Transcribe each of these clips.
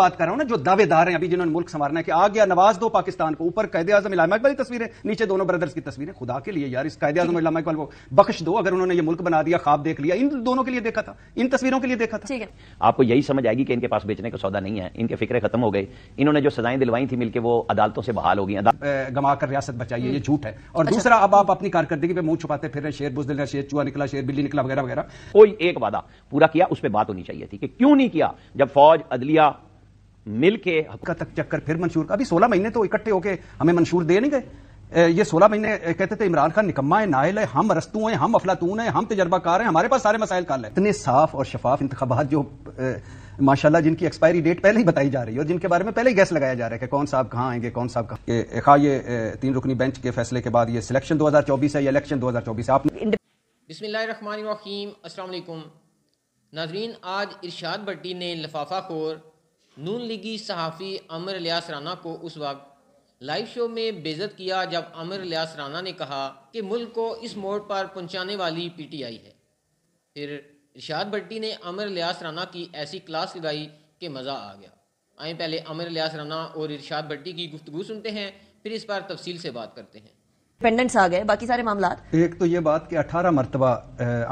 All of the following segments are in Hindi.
बात कर रहा हूं ना जो दावेदार हैं अभी जिन्होंने मुल्क संवारना है कि आ गया नवाज दो पाकिस्तान को ऊपर कैद आजम इलामा इकबाल की तस्वीरें नीचे दोनों ब्रदर्स की तस्वीरें खुदा के लिए यार इस कैद आजम इलामा इकबाल को बख्श दो अगर उन्होंने ये मुल्क बना दिया खाब देख लिया इन दोनों के लिए देखा था इन तस्वीरों के लिए देखा था आपको यही समझ आएगी कि इनके पास बेचने का सौदा नहीं है इनके फिक्र खत्म हो गए इन्होंने जो सजाएं दिलवाई थी मिलकर वो अदालतों से बहाल हो गई गवा कर रियासत बचाइए हम्म। ये झूठ है और अच्छा। दूसरा अब आप अपनी कारकर्दगी पे मुंह छुपाते फिर रहे शेर बुजदिल शेर चुआ निकला शेर बिल्ली निकला वगैरह वगैरह कोई एक वादा पूरा किया उस पर बात होनी चाहिए थी कि क्यों नहीं किया जब फौज अदलिया मिल के हक्का तक चक्कर फिर मंशूर का अभी सोलह महीने तो इकट्ठे होके हमें मंशूर दे नहीं गए ये सोलह महीने कहते थे इमरान खान निकम्मा है नायल है हम रस्तू हैं हम अफलातून हैं हम तजर्बाकार हैं हमारे पास सारे मसाइल काल है इतने साफ और शफाफ इंतबात जो माशाल्लाह जिनकी एक्सपायरी डेट पहले ही बताई जा रही है और जिनके बारे में पहले ही गैस लगाया जा रहा है कि कौन साहब कहाँ आएंगे कौन साहब कहा खा हाँ, ये तीन रुकनी बेंच के फैसले के बाद ये सिलेक्शन 2024 है या इलेक्शन दो 2024 है आपने बिस्मिल्लाहिर्रहमानिर्रहीम नाजरीन आज इर्शाद भट्टी ने लफाफा खोर नून लीगी सहाफ़ी अमर लियास राना को उस वक्त लाइव शो में बेजत किया जब अमर लियास राना ने कहा कि मुल्क को इस मोड़ पर पहुंचाने वाली पीटीआई है फिर इर्शाद भट्टी ने अमर लियास राना की ऐसी क्लास लगाई कि मज़ा आ गया आए पहले अमर लियास राना और इर्शाद भट्टी की गुफ्तु सुनते हैं फिर इस पर तफसील से बात करते हैं पेंडेंट्स आ गए बाकी सारे मामला एक तो ये बात कि 18 मरतबा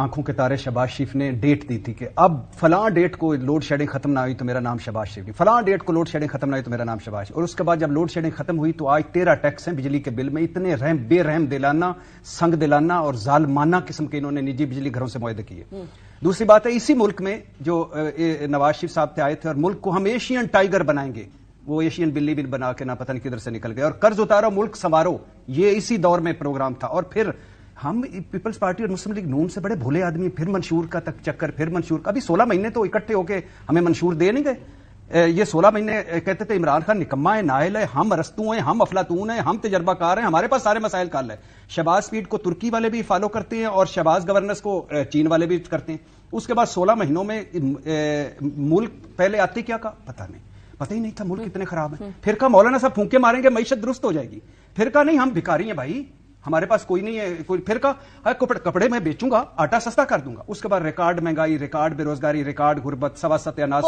आंखों के तारे शबाज शरीफ ने डेट दी थी कि अब फलां डेट को लोड शेडिंग खत्म ना हुई तो मेरा नाम शबाज शरीफ फलां डेट को लोड शेडिंग खत्म ना हुई तो मेरा नाम शबाज और उसके बाद जब लोड शेडिंग खत्म हुई तो आज तेरह टैक्स हैं बिजली के बिल में इतने रहम बेरहम दिलाना संग दिलाना और जालमाना किस्म के इन्होंने निजी बिजली घरों से मुहैद किए हम्म। दूसरी बात है इसी मुल्क में जो नवाज शरीफ साहब थे आए थे और मुल्क को हम एशियन टाइगर बनाएंगे वो एशियन बिल्ली बिल बना के ना पता नहीं किधर से निकल गए और कर्ज उतारो मुल्क संवारो ये इसी दौर में प्रोग्राम था और फिर हम पीपल्स पार्टी और मुस्लिम लीग नून से बड़े भोले आदमी फिर मंशूर का तक चक्कर फिर मंशूर का अभी सोलह महीने तो इकट्ठे होके हमें मंशूर दे नहीं गए ये सोलह महीने कहते थे इमरान खान निकम्मा है नायल है हम रस्तू हैं हम अफलातून हैं हम तजर्बाकार हैं हमारे पास सारे मसाइल काल है शहबाज स्पीड को तुर्की वाले भी फॉलो करते हैं और शहबाज गवर्नेंस को चीन वाले भी करते हैं उसके बाद सोलह महीनों में मुल्क पहले आते क्या का पता नहीं पता ही नहीं था मुल्क कितने हम्म। खराब है हम्म। फिर कहा मौलाना साहब फूके मारेंगे मीशत दुरुस्त हो जाएगी फिर कहा नहीं हम भिखारी हैं भाई हमारे पास कोई नहीं है कोई फिर का हाँ, कपड़े कपड़े मैं बेचूंगा आटा सस्ता कर दूंगा उसके बाद रिकॉर्ड महंगाई रिकॉर्ड बेरोजगारी रिकॉर्ड गुर्बत सवा सत्यानाश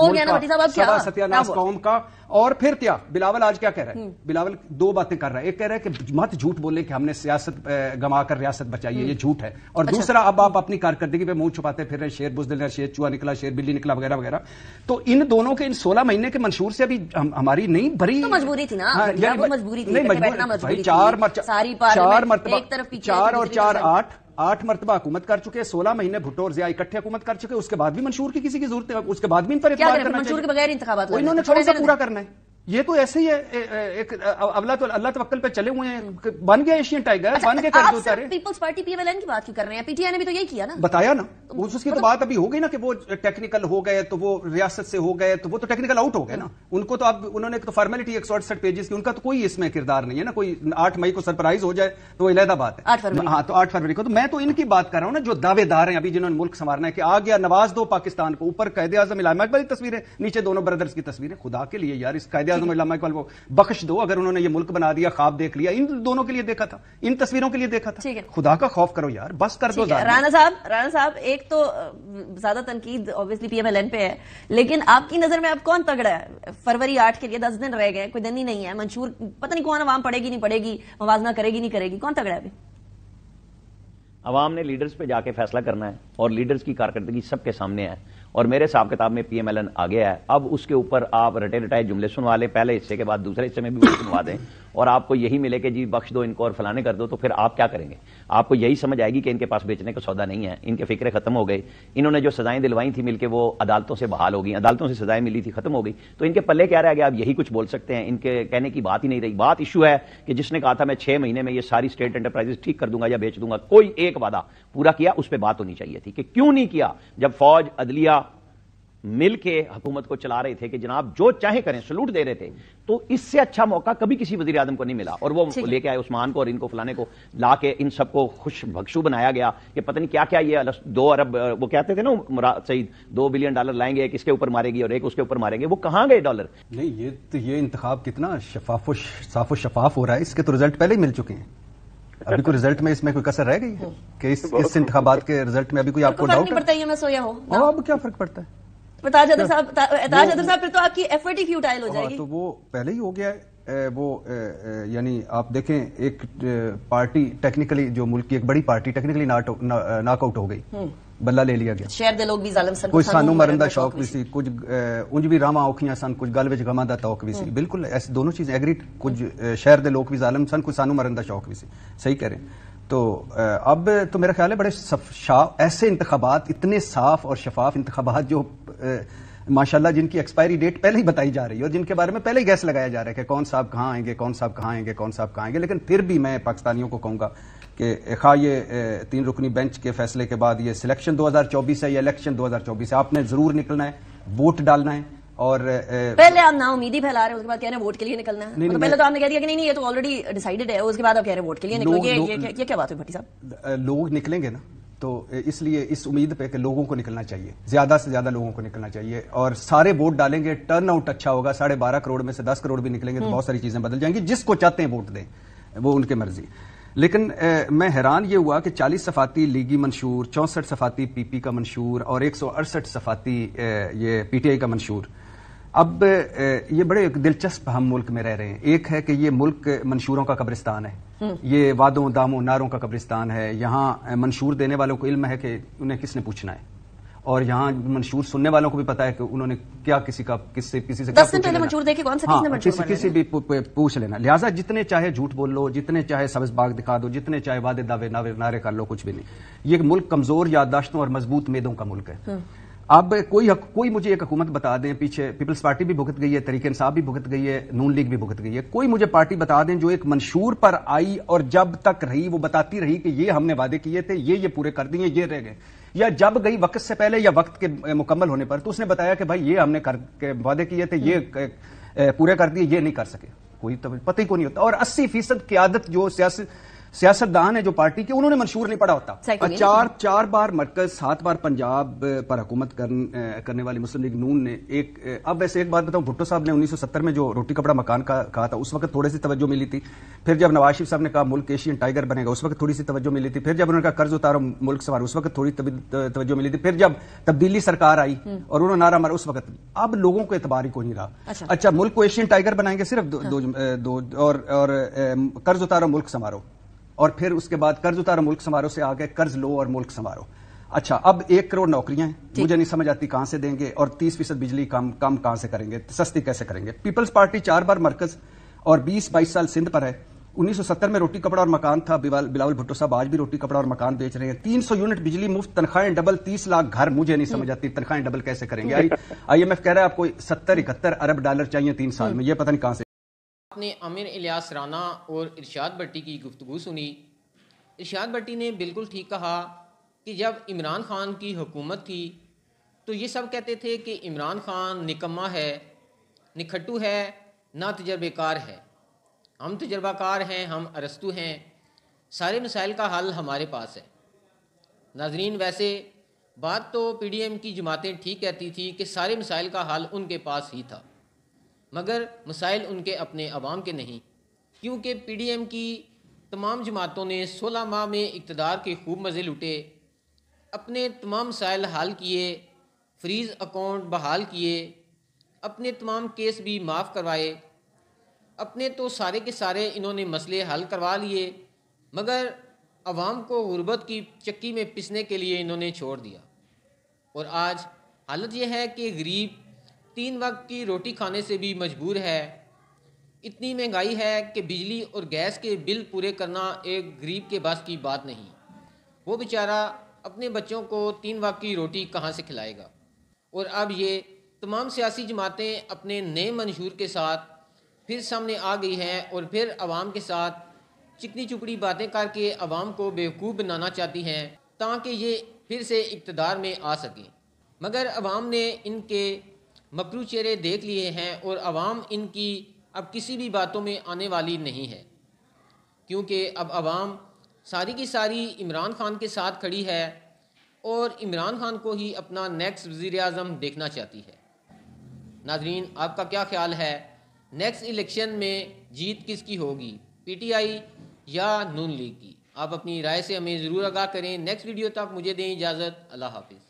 सवा सत्यानाश कौम का और फिर क्या बिलावल आज क्या कह रहा है हम्म। बिलावल दो बातें कर रहा है एक कह रहा है कि मत झूठ बोले कि हमने सियासत कर रियासत बचाई है ये हम्म। झूठ है और अच्छा, दूसरा अब आप अपनी कारकर्दगी पे मुंह छुपाते फिर रहे शेर बुजदिल शेर चुहा निकला शेर बिल्ली निकला वगैरह वगैरह तो इन दोनों के इन सोलह महीने के मंशूर से अभी हम, हमारी नहीं भरी तो मजबूरी थी ना हाँ, तो मजबूरी थी चार चार मरतबा चार और चार आठ आठ मरतबा हुकूमत कर चुके सोलह महीने भुट्टो और जिया इकट्ठे हुकूमत कर चुके उसके बाद भी मंशूर की किसी की जरूरत उसके बाद भी इन पर इतना तो पूरा करना है ये तो ऐसे ही है ए, ए, एक अल्लाह तो अल्लाह तवक्ल पे चले हुए हैं बन गया एशियन टाइगर अच्छा, बन के तो कर दो सारे पीपल्स पार्टी पीएमएलएन की बात क्यों कर रहे हैं पीटीआई ने भी तो यही किया ना बताया ना उस उसकी तो, तो मतलब बात अभी हो गई ना कि वो टेक्निकल हो गए तो वो रियासत से हो गए तो वो तो टेक्निकल आउट हो गए ना उनको तो अब उन्होंने तो फॉर्मेलिटी एक सौ अड़सठ पेजेस की उनका तो कोई इसमें किरदार नहीं है ना कोई आठ मई को सरप्राइज हो जाए तो इलाहदा बात है हाँ तो आठ फरवरी को तो मैं तो इनकी बात कर रहा हूँ ना जो दावेदार हैं अभी जिन्होंने मुल्क संवारना है कि आ गया नवाज दो पाकिस्तान को ऊपर कैद आजम इलामा की तस्वीरें नीचे दोनों ब्रदर्स की तस्वीरें खुदा के लिए यार इस कैद आजम को बख्श दो अगर उन्होंने ये मुल्क बना दिया खाब देख लिया इन दोनों के लिए देखा था इन तस्वीरों के लिए देखा था खुदा का खौफ करो यार बस कर दो राना साहब राना साहब एक तो ज्यादा तनकीद obviously P M L N पे है लेकिन आपकी नजर में अब कौन तगड़ा है फरवरी आठ के लिए दस दिन रह गए कोई दिन ही नहीं है मंशूर पता नहीं कौन आवाम पड़ेगी नहीं पड़ेगी मुवाजना करेगी नहीं करेगी कौन तगड़ा है अभी आवाम ने लीडर्स पे जाके फैसला करना है और लीडर्स की कारकर्दगी सबके सामने है और मेरे हिसाब किताब में पीएमएलएन आ गया है अब उसके ऊपर आप रटे रटाए जुमले सुनवा लें पहले हिस्से के बाद दूसरे हिस्से में भी सुनवा दें और आपको यही मिले कि जी बख्श दो इनको और फलाने कर दो तो फिर आप क्या करेंगे आपको यही समझ आएगी कि इनके पास बेचने का सौदा नहीं है इनके फिक्रे खत्म हो गए इन्होंने जो सजाएं दिलवाई थी मिलकर वो अदालतों से बहाल हो गई अदालतों से सजाएं मिली थी खत्म हो गई तो इनके पल्ले क्या रह गया आप यही कुछ बोल सकते हैं इनके कहने की बात ही नहीं रही बात इशू है कि जिसने कहा था मैं छह महीने में ये सारी स्टेट एंटरप्राइजेस ठीक कर दूंगा या बेच दूंगा कोई एक वादा पूरा किया उस पर बात होनी चाहिए थी कि क्यों नहीं किया जब फौज अदलिया मिलके हुकूमत को चला रहे थे कि जनाब जो चाहे करें सलूट दे रहे थे तो इससे अच्छा मौका कभी किसी वजीर आजम को नहीं मिला और वो लेके आए उस्मान को और इनको फलाने को ला के इन सबको खुश भक्षु बनाया गया कि पता नहीं क्या क्या ये दो अरब वो कहते थे ना सईद दो बिलियन डॉलर लाएंगे एक इसके ऊपर मारेगी और एक उसके ऊपर मारेंगे वो कहाँ गए डॉलर नहीं ये तो ये इंतखा कितना शफाफ शफाफ हो रहा है इसके तो रिजल्ट पहले ही मिल चुके हैं अभी कोई रिजल्ट में इसमें कोई कसर रह गई है हम्म। कि इस इस इंतबात के रिजल्ट में अभी कोई तो आपको डाउट पड़ता है मैं सोया हो हाँ, अब क्या फर्क पड़ता है ताज अच्छा। तो हो जाएगी तो वो पहले ही हो गया है वो यानी आप देखें एक पार्टी टेक्निकली जो मुल्क की एक बड़ी पार्टी टेक्निकली नॉकआउट हो गई ਬੱਲਾ ਲੈ ਲਿਆ ਗਿਆ ਸ਼ਹਿਰ ਦੇ ਲੋਕ ਵੀ ਜ਼ਾਲਮ ਸਨ ਕੁਝ ਸਾਨੂੰ ਮਰਨ ਦਾ ਸ਼ੌਕ ਵੀ ਸੀ ਕੁਝ कह रहे तो अब तो मेरा ख्याल है बड़े ऐसे इंतबात इतने साफ और शफाफ इंतबात जो माशाल्लाह जिनकी एक्सपायरी डेट पहले ही बताई जा रही है और जिनके बारे में पहले ही गैस लगाया जा रहा है कि कौन साहब कहाँ आएंगे कौन साहब कहाँ आएंगे कौन साहब कहाँ आएंगे लेकिन फिर भी मैं पाकिस्तानियों को कहूँगा कि खा ये तीन रुकनी बेंच के फैसले के बाद ये सिलेक्शन 2024 है या इलेक्शन 2024 है आपने जरूर निकलना है वोट डालना है और पहले आप ना उम्मीद ही फैला रहे हैं उसके बाद कह रहे हैं वोट के लिए निकलना है नहीं, मतलब पहले तो आपने कह दिया कि नहीं नहीं ये तो ऑलरेडी डिसाइडेड है उसके बाद आप कह रहे हैं वोट के लिए निकलो ये, ये, ये क्या बात है भट्टी साहब लोग निकलेंगे ना तो इसलिए इस उम्मीद पे कि लोगों को निकलना चाहिए ज्यादा से ज्यादा लोगों को निकलना चाहिए और सारे वोट डालेंगे टर्न आउट अच्छा होगा साढ़े बारह करोड़ में से दस करोड़ भी निकलेंगे तो हम्म। बहुत सारी चीजें बदल जाएंगी जिसको चाहते हैं वोट दें वो उनकी मर्जी लेकिन ए, मैं हैरान ये हुआ कि 40 सफाती लीगी मंशूर चौंसठ सफाती पीपी का मंशूर और एक सफाती ए, ये पीटीआई का मंशूर अब ये बड़े दिलचस्प हम मुल्क में रह रहे हैं एक है कि ये मुल्क मंशूरों का कब्रिस्तान है हम्म। ये वादों दामों नारों का कब्रिस्तान है यहाँ मंशूर देने वालों को इल्म है कि उन्हें किसने पूछना है और यहाँ मंशूर सुनने वालों को भी पता है कि उन्होंने क्या किसी का किससे किसी से दस दिन पहले मंशूर देखे कौन हाँ, किसने किसी, किसी भी पूछ लेना लिहाजा जितने चाहे झूठ बोल लो जितने चाहे सब्ज बाग दिखा दो जितने चाहे वादे दावे नावे नारे कर लो कुछ भी नहीं ये मुल्क कमजोर याददाश्तों और मजबूत मेदों का मुल्क है हम्म। अब कोई हक, कोई मुझे एक हुकूमत बता दें पीछे पीपल्स पार्टी भी भुगत गई है तरीके इंसाफ भी भुगत गई है नून लीग भी भुगत गई है कोई मुझे पार्टी बता दें जो एक मंशूर पर आई और जब तक रही वो बताती रही कि ये हमने वादे किए थे ये ये पूरे कर दिए ये रह गए या जब गई वक्त से पहले या वक्त के मुकम्मल होने पर तो उसने बताया कि भाई ये हमने कर के वादे किए थे ये हम्म। पूरे कर दिए ये नहीं कर सके कोई तो पता ही को नहीं होता और अस्सी फीसद क्यादत जो सियासी सियासतदान है जो पार्टी के उन्होंने मंशूर नहीं पढ़ा होता चार चार बार मरकज सात बार पंजाब पर हुकूमत कर, करने वाली मुस्लिम लीग नून ने एक अब वैसे एक बात बताऊं भुट्टो साहब ने 1970 में जो रोटी कपड़ा मकान का कहा था उस वक्त थोड़ी सी तवज्जो मिली थी फिर जब नवाज शरीफ साहब ने कहा मुल्क एशियन टाइगर बनेगा उस वक्त थोड़ी सी तवज्जो मिली थी फिर जब उन्होंने कहा कर्ज उतारो मुल्क सवार उस वक्त थोड़ी तवज्जो मिली थी फिर जब तब्दीली सरकार आई हम्म। और उन्होंने नारा मारा उस वक्त अब लोगों को एतबार ही को नहीं रहा अच्छा।, अच्छा मुल्क को एशियन टाइगर बनाएंगे सिर्फ दो हाँ। और कर्ज उतारो मुल्क संवारो और फिर उसके बाद कर्ज उतारो मुल्क संवारो से आगे कर्ज लो और मुल्क संवारो अच्छा अब एक करोड़ नौकरियां हैं मुझे नहीं समझ आती कहां से देंगे और तीस फीसद बिजली कम कम कहां से करेंगे सस्ती कैसे करेंगे पीपल्स पार्टी चार बार मरकज और बीस बाईस साल सिंध पर है 1970 में रोटी कपड़ा और मकान था बिलावल भुट्टो साहब आज भी रोटी कपड़ा और मकान बेच रहे हैं 300 यूनिट बिजली मुफ्त तनख्वाहें डबल 30 लाख घर मुझे नहीं समझ आती तनख्वाहें डबल कैसे करेंगे आईएमएफ कह रहा है आपको सत्तर इकहत्तर अरब डॉलर चाहिए तीन साल में यह पता नहीं कहां से आपने आमिर इलियास राना और इरशाद भट्टी की गुफ्तु सुनी इरशाद भट्टी ने बिल्कुल ठीक कहा कि जब इमरान खान की हुकूमत थी तो ये सब कहते थे कि इमरान खान निकम्मा है निखट्टू है ना तजर्बेकार है हम तजर्बाकार हैं हम अरस्तु हैं सारे मसाइल का हल हमारे पास है नाजरीन वैसे बात तो पी डी एम की जमातें ठीक कहती थी कि सारे मसाइल का हल उनके पास ही था मगर मसाइल उनके अपने अवाम के नहीं क्योंकि पी डी एम की तमाम जमातों ने सोलह माह में इकतदार के खूब मज़े लुटे अपने तमाम मसाइल हल किए फ्रीज़ अकाउंट बहाल किए अपने तमाम केस भी माफ़ करवाए अपने तो सारे के सारे इन्होंने मसले हल करवा लिए मगर आवाम को गुर्बत की चक्की में पिसने के लिए इन्होंने छोड़ दिया और आज हालत यह है कि गरीब तीन वक्त की रोटी खाने से भी मजबूर है इतनी महंगाई है कि बिजली और गैस के बिल पूरे करना एक गरीब के बस की बात नहीं वो बेचारा अपने बच्चों को तीन वक्त की रोटी कहाँ से खिलाएगा और अब ये तमाम सियासी जमातें अपने नए मंशूर के साथ फिर सामने आ गई हैं और फिर आवाम के साथ चिकनी चुपड़ी बातें करके आवाम को बेवकूफ़ बनाना चाहती हैं ताकि ये फिर से इकतदार में आ सकें मगर आवाम ने इनके मकरू चेहरे देख लिए हैं और आवाम इनकी अब किसी भी बातों में आने वाली नहीं है क्योंकि अब आवाम सारी की सारी इमरान खान के साथ खड़ी है और इमरान खान को ही अपना नेक्स्ट वज़ी अजम देखना चाहती है नाजरीन आपका क्या ख्याल है नेक्स्ट इलेक्शन में जीत किसकी होगी पी टी आई या नून लीग की आप अपनी राय से हमें ज़रूर आगाह करें नेक्स्ट वीडियो तक मुझे दें इजाज़त अल्लाह हाफिज़